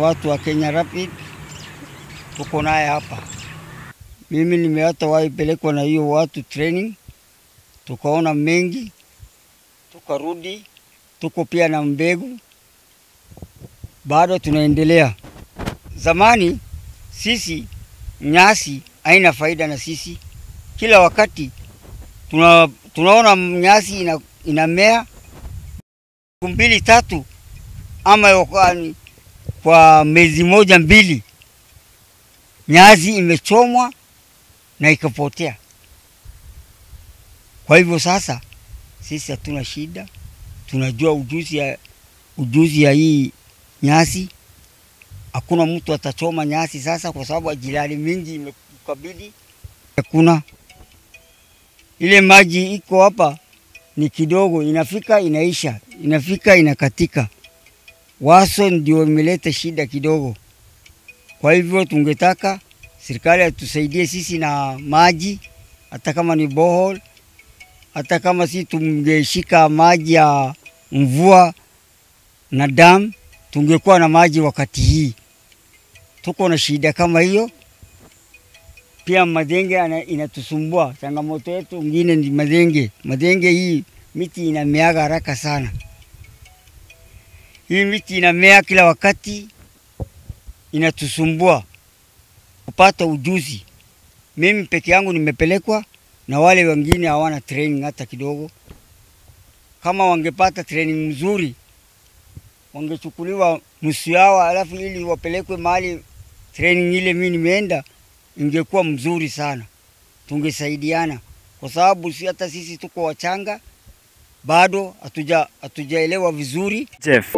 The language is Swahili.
Watu wa Kenya Rapid tuko naye hapa. Mimi nimewata waipelekwa na hiyo watu training, tukaona mengi, tukarudi, tuko pia na mbegu, bado tunaendelea. Zamani sisi nyasi haina faida na sisi, kila wakati tuna, tunaona nyasi ina, inamea mbili tatu ama yokani kwa miezi moja mbili, nyasi imechomwa na ikapotea. Kwa hivyo sasa sisi hatuna shida, tunajua ujuzi ya, ujuzi ya hii nyasi. Hakuna mtu atachoma nyasi sasa, kwa sababu ajilali mingi imekabidi. Hakuna ile maji iko hapa ni kidogo, inafika inaisha, inafika inakatika waso ndio imeleta shida kidogo. Kwa hivyo tungetaka serikali atusaidie sisi na maji, hata kama ni bohol hata kama si tungeshika maji ya mvua na damu, tungekuwa na maji wakati hii. Tuko na shida kama hiyo. Pia madenge inatusumbua, changamoto yetu ngine ni madenge. Madenge hii miti inamiaga haraka sana. Hii miti inamea kila wakati, inatusumbua kupata ujuzi. Mimi peke yangu nimepelekwa na wale wengine hawana training hata kidogo. Kama wangepata training mzuri, wangechukuliwa nusu yao, alafu ili wapelekwe mahali training ile mimi nimeenda, ingekuwa mzuri sana, tungesaidiana, kwa sababu si hata sisi tuko wachanga bado hatujaelewa vizuri Jeff.